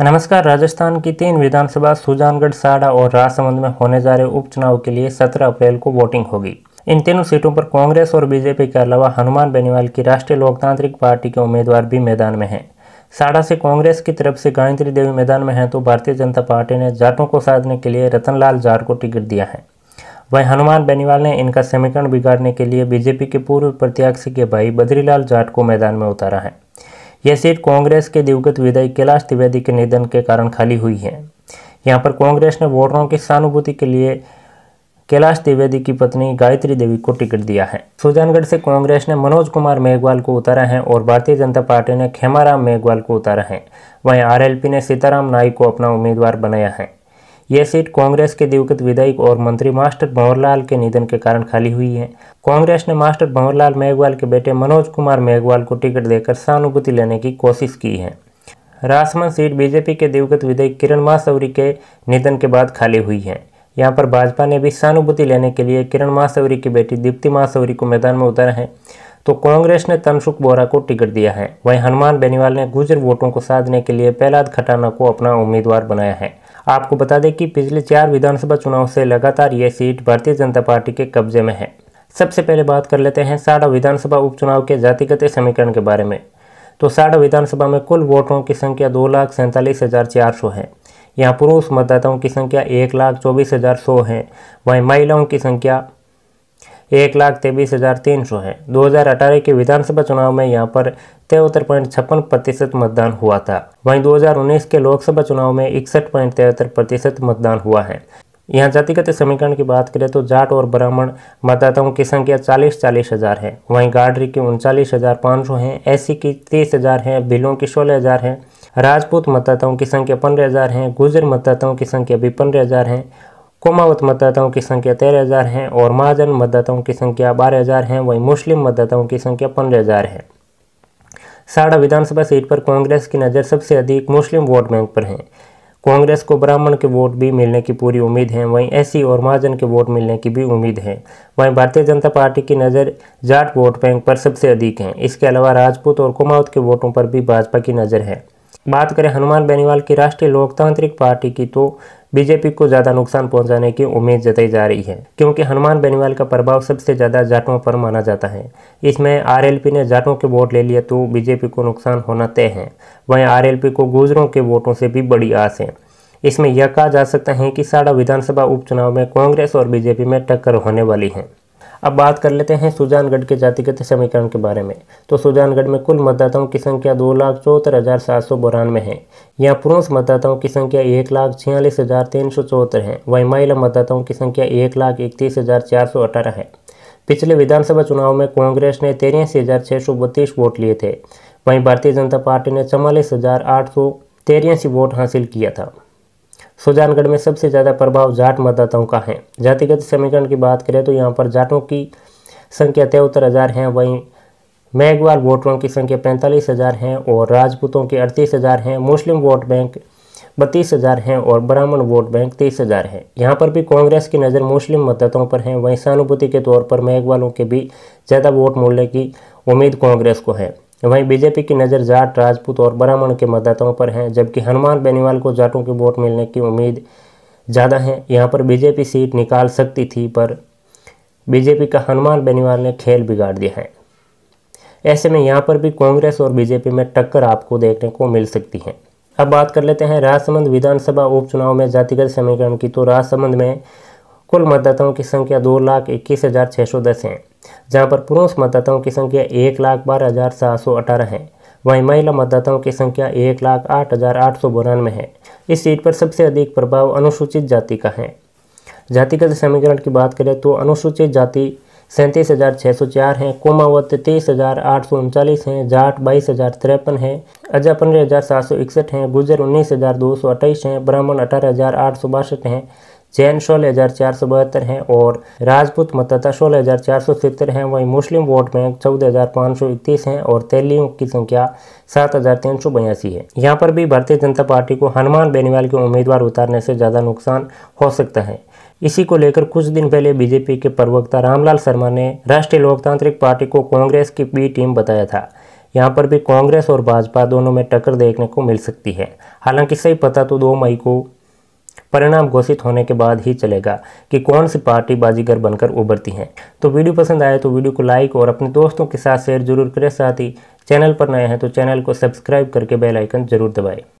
नमस्कार राजस्थान की तीन विधानसभा सुजानगढ़ साड़ा और राजसमंद में होने जा रहे उपचुनाव के लिए 17 अप्रैल को वोटिंग होगी इन तीनों सीटों पर कांग्रेस और बीजेपी के अलावा हनुमान बेनीवाल की राष्ट्रीय लोकतांत्रिक पार्टी के उम्मीदवार भी मैदान में हैं साड़ा से कांग्रेस की तरफ से गायत्री देवी मैदान में हैं तो भारतीय जनता पार्टी ने जाटों को साधने के लिए रतनलाल जार को टिकट दिया है वहीं हनुमान बेनीवाल ने इनका समीकरण बिगाड़ने के लिए बीजेपी के पूर्व प्रत्याशी के भाई बद्रीलाल जाट को मैदान में उतारा है यह सीट कांग्रेस के दिवगत विधायक कैलाश त्रिवेदी के निधन के कारण खाली हुई है यहाँ पर कांग्रेस ने वोटरों की सहानुभूति के लिए कैलाश त्रिवेदी की पत्नी गायत्री देवी को टिकट दिया है सुजानगढ़ से कांग्रेस ने मनोज कुमार मेघवाल को उतारा है और भारतीय जनता पार्टी ने खेमाराम मेघवाल को उतारा है वहीं आरएलपी ने सीताराम नाई को अपना उम्मीदवार बनाया है यह सीट कांग्रेस के दिवगत विधायक और मंत्री मास्टर भंवरलाल के निधन के कारण खाली हुई है कांग्रेस ने मास्टर भंवरलाल मेघवाल के बेटे मनोज कुमार मेघवाल को टिकट देकर सहानुभूति लेने की कोशिश की है रासमन सीट बीजेपी के दिवगत विधायक किरण मासौरी के निधन के बाद खाली हुई है यहाँ पर भाजपा ने भी सहानुभूति लेने के लिए किरण मासौरी की बेटी दीप्ति मासौरी को मैदान में उतारा है तो कांग्रेस ने तनसुख बोरा को टिकट दिया है वहीं हनुमान बेनीवाल ने गुजर वोटों को साधने के लिए पहलाद खटाना को अपना उम्मीदवार बनाया है आपको बता दें कि पिछले चार विधानसभा चुनाव से लगातार ये सीट भारतीय जनता पार्टी के कब्जे में है सबसे पहले बात कर लेते हैं साढ़ा विधानसभा उपचुनाव के जातिगत समीकरण के बारे में तो साढ़ा विधानसभा में कुल वोटरों की संख्या दो लाख सैंतालीस हज़ार चार सौ है यहाँ पुरुष मतदाताओं की संख्या एक लाख चौबीस हज़ार सौ है वहीं महिलाओं की संख्या एक लाख तेईस हज़ार तीन सौ है दो हजार अठारह के विधानसभा चुनाव में यहाँ पर तिहत्तर पॉइंट छप्पन प्रतिशत मतदान हुआ था वहीं उन्नीस के लोकसभा चुनाव में इकसठ पॉइंट तिहत्तर प्रतिशत मतदान हुआ है यहाँ जातिगत समीकरण की बात करें तो जाट और ब्राह्मण मतदाताओं की संख्या चालीस चालीस हज़ार है वहीं गाडरी की उनचालीस हज़ार पाँच सौ हैं ऐसी की तीस हज़ार है भीलों की सोलह हज़ार है राजपूत मतदाताओं की संख्या पंद्रह हज़ार है गुजर मतदाताओं की संख्या भी पंद्रह हज़ार है कोमावत मतदाताओं की संख्या तेरह हज़ार है और महाजन मतदाताओं की संख्या बारह हज़ार है वहीं मुस्लिम मतदाताओं की संख्या पंद्रह हज़ार है साड़ा विधानसभा सीट पर कांग्रेस की नज़र सबसे अधिक मुस्लिम वोट बैंक पर है कांग्रेस को ब्राह्मण के वोट भी मिलने की पूरी उम्मीद है वहीं एससी और महाजन के वोट मिलने की भी उम्मीद है वहीं भारतीय जनता पार्टी की नज़र जाट वोट बैंक पर सबसे अधिक है इसके अलावा राजपूत और कोमावत के वोटों पर भी भाजपा की नज़र है बात करें हनुमान बेनीवाल की राष्ट्रीय लोकतांत्रिक पार्टी की तो बीजेपी को ज्यादा नुकसान पहुंचाने की उम्मीद जताई जा रही है क्योंकि हनुमान बेनीवाल का प्रभाव सबसे ज्यादा जाटों पर माना जाता है इसमें आरएलपी ने जाटों के वोट ले लिए तो बीजेपी को नुकसान होना तय है वहीं आरएलपी को गुजरों के वोटों से भी बड़ी आस है इसमें यह कहा जा सकता है कि साढ़ा विधानसभा उपचुनाव में कांग्रेस और बीजेपी में टक्कर होने वाली है अब बात कर लेते हैं सुजानगढ़ के जातिगत समीकरण के बारे में तो सुजानगढ़ में कुल मतदाताओं की संख्या दो लाख चौहत्तर हज़ार सात सौ बानवे है यहाँ पुरुष मतदाताओं की संख्या एक लाख छियालीस हज़ार तीन सौ चौहत्तर है वहीं महिला मतदाताओं की संख्या एक लाख इकतीस हज़ार चार सौ अठारह है पिछले विधानसभा चुनाव में कांग्रेस ने तेरासी हज़ार छः सौ बत्तीस वोट लिए थे वहीं भारतीय जनता पार्टी ने चवालीस हज़ार आठ सौ तेरासी वोट हासिल किया था सुजानगढ़ में सबसे ज़्यादा प्रभाव जाट मतदाताओं का है जातिगत समीकरण की बात करें तो यहाँ पर जाटों की संख्या तिहत्तर हज़ार है वहीं मेघवाल वोटरों की संख्या पैंतालीस हज़ार है और राजपूतों के अड़तीस हज़ार हैं मुस्लिम वोट बैंक बत्तीस हज़ार हैं और ब्राह्मण वोट बैंक तीस हज़ार है यहाँ पर भी कांग्रेस की नज़र मुस्लिम मतदाताओं पर है वहीं सहानुभूति के तौर पर मेघवालों के भी ज़्यादा वोट मोड़ने की उम्मीद कांग्रेस को है वहीं बीजेपी की नज़र जाट राजपूत और ब्राह्मण के मतदाताओं पर है जबकि हनुमान बेनीवाल को जाटों के वोट मिलने की उम्मीद ज़्यादा है यहाँ पर बीजेपी सीट निकाल सकती थी पर बीजेपी का हनुमान बेनीवाल ने खेल बिगाड़ दिया है ऐसे में यहाँ पर भी कांग्रेस और बीजेपी में टक्कर आपको देखने को मिल सकती है अब बात कर लेते हैं राजसमंद विधानसभा उपचुनाव में जातिगत समीकरण की तो राजसमंद में कुल मतदाताओं की संख्या दो लाख इक्कीस हज़ार छः सौ दस है जहाँ पर पुरुष मतदाताओं की संख्या एक लाख बारह हज़ार सात सौ अठारह है वहीं महिला मतदाताओं की संख्या एक लाख आठ हज़ार आठ सौ बानवे है इस सीट पर सबसे अधिक प्रभाव अनुसूचित जाति का है जातिगत समीकरण की बात करें तो अनुसूचित जाति सैंतीस हज़ार छः सौ चार हैं कोमावत तेईस हज़ार आठ सौ उनचालीस हैं जाट बाईस हज़ार तिरपन है अजा पंद्रह हज़ार सात सौ इकसठ हैं गुजर उन्नीस हज़ार दो सौ अट्ठाईस हैं ब्राह्मण अठारह हज़ार आठ सौ बासठ हैं जैन सोलह हज़ार चार सौ बहत्तर हैं और राजपूत मतदाता सोलह हज़ार चार सौ सत्तर हैं वहीं मुस्लिम वोट बैंक चौदह हज़ार पाँच सौ इकतीस हैं और तैलियों की संख्या सात हज़ार तीन सौ बयासी है यहाँ पर भी भारतीय जनता पार्टी को हनुमान बेनीवाल के उम्मीदवार उतारने से ज़्यादा नुकसान हो सकता है इसी को लेकर कुछ दिन पहले बीजेपी के प्रवक्ता रामलाल शर्मा ने राष्ट्रीय लोकतांत्रिक पार्टी को कांग्रेस की बी टीम बताया था यहाँ पर भी कांग्रेस और भाजपा दोनों में टक्कर देखने को मिल सकती है हालांकि सही पता तो दो मई को परिणाम घोषित होने के बाद ही चलेगा कि कौन सी पार्टी बाजीगर बनकर उभरती हैं तो वीडियो पसंद आए तो वीडियो को लाइक और अपने दोस्तों के साथ शेयर जरूर करें साथ ही चैनल पर नए हैं तो चैनल को सब्सक्राइब करके बेल आइकन जरूर दबाएं